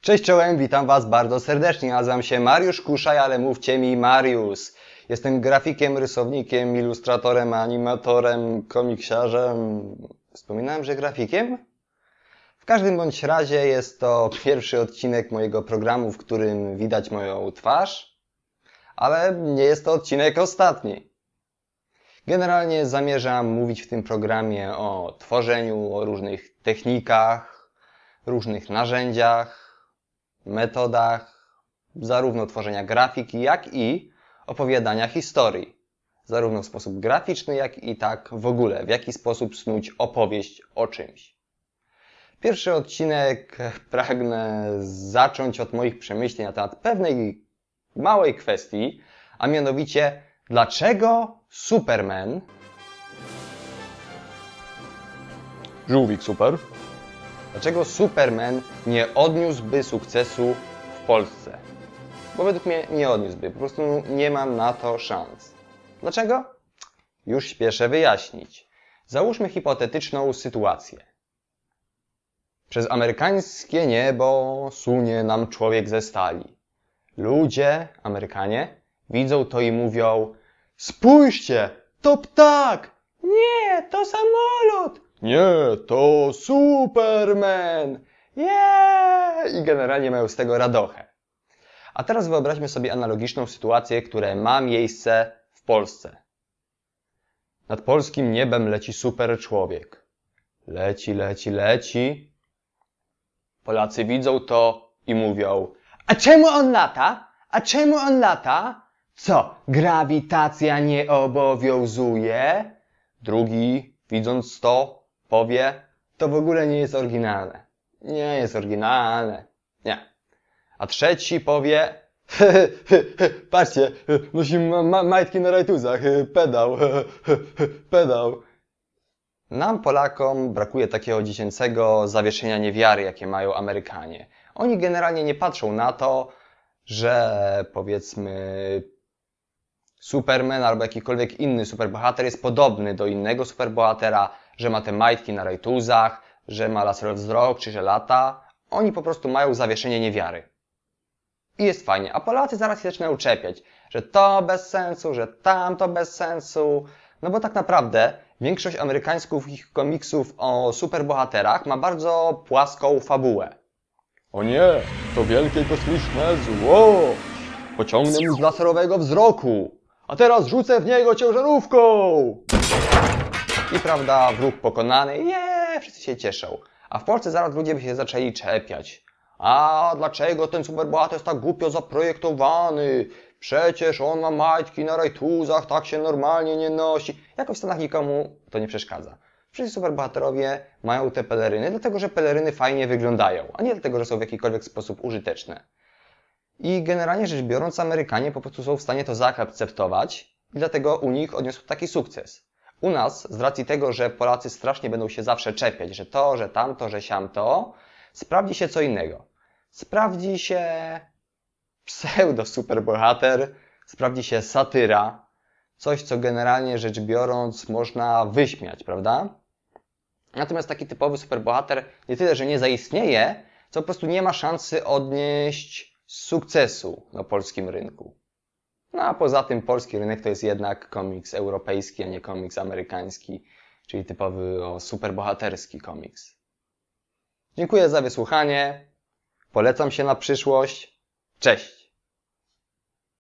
Cześć czołem, witam Was bardzo serdecznie. Nazywam się Mariusz Kuszaj, ale mówcie mi Mariusz. Jestem grafikiem, rysownikiem, ilustratorem, animatorem, komiksiarzem. Wspominałem, że grafikiem? W każdym bądź razie jest to pierwszy odcinek mojego programu, w którym widać moją twarz, ale nie jest to odcinek ostatni. Generalnie zamierzam mówić w tym programie o tworzeniu, o różnych technikach, różnych narzędziach, metodach, zarówno tworzenia grafiki, jak i opowiadania historii. Zarówno w sposób graficzny, jak i tak w ogóle, w jaki sposób snuć opowieść o czymś. Pierwszy odcinek pragnę zacząć od moich przemyśleń na temat pewnej małej kwestii, a mianowicie Dlaczego Superman? Żółwik super. Dlaczego Superman nie odniósłby sukcesu w Polsce? Bo według mnie nie odniósłby, po prostu nie mam na to szans. Dlaczego? Już śpieszę wyjaśnić. Załóżmy hipotetyczną sytuację. Przez amerykańskie niebo sunie nam człowiek ze stali. Ludzie, Amerykanie, Widzą to i mówią Spójrzcie, to ptak! Nie, to samolot! Nie, to Superman! Nie! I generalnie mają z tego radochę. A teraz wyobraźmy sobie analogiczną sytuację, która ma miejsce w Polsce. Nad polskim niebem leci super człowiek. Leci, leci, leci. Polacy widzą to i mówią: A czemu on lata? A czemu on lata? Co, grawitacja nie obowiązuje? Drugi, widząc to, powie, to w ogóle nie jest oryginalne. Nie jest oryginalne. Nie. A trzeci powie, patrzcie, nosi ma majtki na rajtuzach, pedał, pedał. Nam, Polakom, brakuje takiego dziecięcego zawieszenia niewiary, jakie mają Amerykanie. Oni generalnie nie patrzą na to, że powiedzmy Superman albo jakikolwiek inny superbohater jest podobny do innego superbohatera, że ma te majtki na rajtuzach, że ma laserowy wzrok czy że lata. Oni po prostu mają zawieszenie niewiary. I jest fajnie. A Polacy zaraz się zaczynają czepiać, że to bez sensu, że tamto bez sensu. No bo tak naprawdę większość amerykańskich komiksów o superbohaterach ma bardzo płaską fabułę. O nie, to wielkie kosmiczne zło! Pociągnę mu z laserowego wzroku! A teraz rzucę w niego ciężarówką! I prawda, wróg pokonany, jeee, wszyscy się cieszą. A w Polsce zaraz ludzie by się zaczęli czepiać. A dlaczego ten superbohater jest tak głupio zaprojektowany? Przecież on ma majtki na rajtuzach, tak się normalnie nie nosi. Jakoś w Stanach nikomu to nie przeszkadza. Wszyscy superbohaterowie mają te peleryny, dlatego że peleryny fajnie wyglądają, a nie dlatego, że są w jakikolwiek sposób użyteczne. I generalnie rzecz biorąc, Amerykanie po prostu są w stanie to zaakceptować i dlatego u nich odniosł taki sukces. U nas, z racji tego, że Polacy strasznie będą się zawsze czepiać, że to, że tamto, że siamto, sprawdzi się co innego. Sprawdzi się pseudo-superbohater, sprawdzi się satyra, coś, co generalnie rzecz biorąc można wyśmiać, prawda? Natomiast taki typowy superbohater nie tyle, że nie zaistnieje, co po prostu nie ma szansy odnieść sukcesu na polskim rynku. No a poza tym polski rynek to jest jednak komiks europejski, a nie komiks amerykański, czyli typowy o superbohaterski komiks. Dziękuję za wysłuchanie. Polecam się na przyszłość. Cześć!